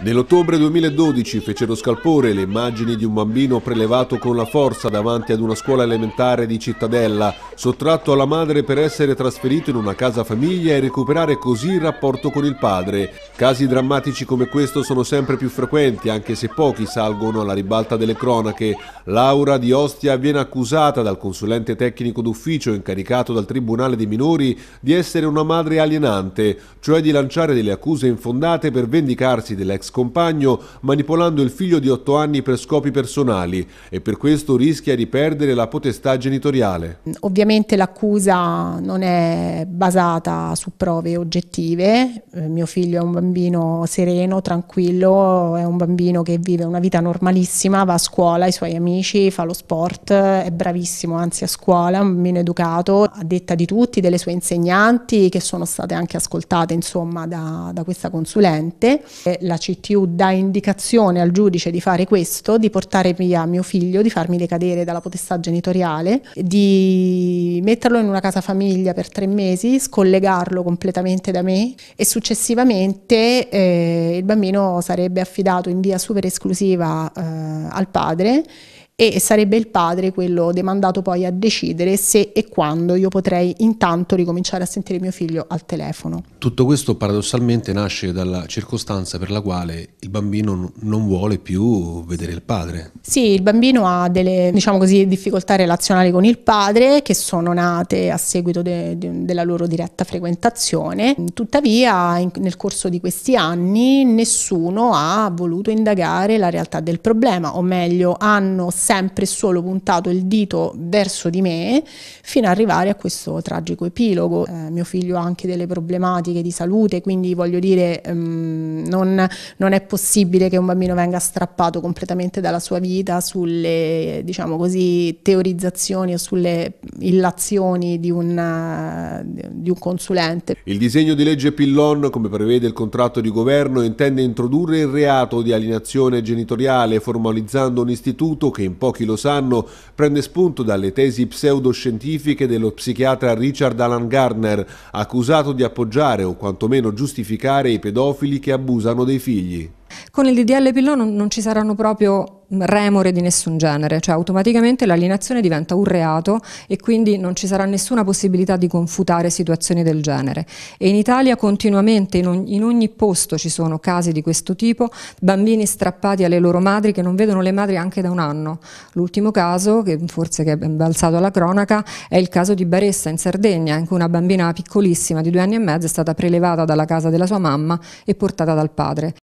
Nell'ottobre 2012 fecero scalpore le immagini di un bambino prelevato con la forza davanti ad una scuola elementare di Cittadella, sottratto alla madre per essere trasferito in una casa famiglia e recuperare così il rapporto con il padre. Casi drammatici come questo sono sempre più frequenti, anche se pochi salgono alla ribalta delle cronache. Laura di Ostia viene accusata dal consulente tecnico d'ufficio incaricato dal Tribunale dei Minori di essere una madre alienante, cioè di lanciare delle accuse infondate per vendicarsi dell'ex ex compagno manipolando il figlio di 8 anni per scopi personali e per questo rischia di perdere la potestà genitoriale. Ovviamente l'accusa non è basata su prove oggettive, eh, mio figlio è un bambino sereno, tranquillo, è un bambino che vive una vita normalissima, va a scuola, i suoi amici, fa lo sport, è bravissimo, anzi a scuola, è un bambino educato, a detta di tutti, delle sue insegnanti che sono state anche ascoltate insomma da, da questa consulente. Eh, la città CTU dà indicazione al giudice di fare questo, di portare via mio figlio, di farmi decadere dalla potestà genitoriale, di metterlo in una casa famiglia per tre mesi, scollegarlo completamente da me e successivamente eh, il bambino sarebbe affidato in via super esclusiva eh, al padre e sarebbe il padre quello demandato poi a decidere se e quando io potrei intanto ricominciare a sentire mio figlio al telefono. Tutto questo paradossalmente nasce dalla circostanza per la quale il bambino non vuole più vedere il padre. Sì, il bambino ha delle diciamo così, difficoltà relazionali con il padre che sono nate a seguito de, de, della loro diretta frequentazione, tuttavia in, nel corso di questi anni nessuno ha voluto indagare la realtà del problema, o meglio hanno sempre e solo puntato il dito verso di me fino ad arrivare a questo tragico epilogo. Eh, mio figlio ha anche delle problematiche di salute, quindi voglio dire, um, non, non, è possibile che un bambino venga strappato completamente dalla sua vita sulle, diciamo così, teorizzazioni o sulle illazioni di un, eh, di un consulente. Il disegno di legge Pillon, come prevede il contratto di governo, intende introdurre il reato di alienazione genitoriale formalizzando un istituto che in pochi lo sanno, prende spunto dalle tesi pseudoscientifiche dello psichiatra Richard Alan Gardner, accusato di appoggiare o quantomeno giustificare i pedofili che abusano dei figli. Con il DDL Pillò non, non ci saranno proprio remore di nessun genere, cioè automaticamente l'alienazione diventa un reato e quindi non ci sarà nessuna possibilità di confutare situazioni del genere. E in Italia continuamente, in ogni, in ogni posto ci sono casi di questo tipo, bambini strappati alle loro madri che non vedono le madri anche da un anno. L'ultimo caso, che forse che è balzato alla cronaca, è il caso di Baressa in Sardegna, in cui una bambina piccolissima di due anni e mezzo è stata prelevata dalla casa della sua mamma e portata dal padre.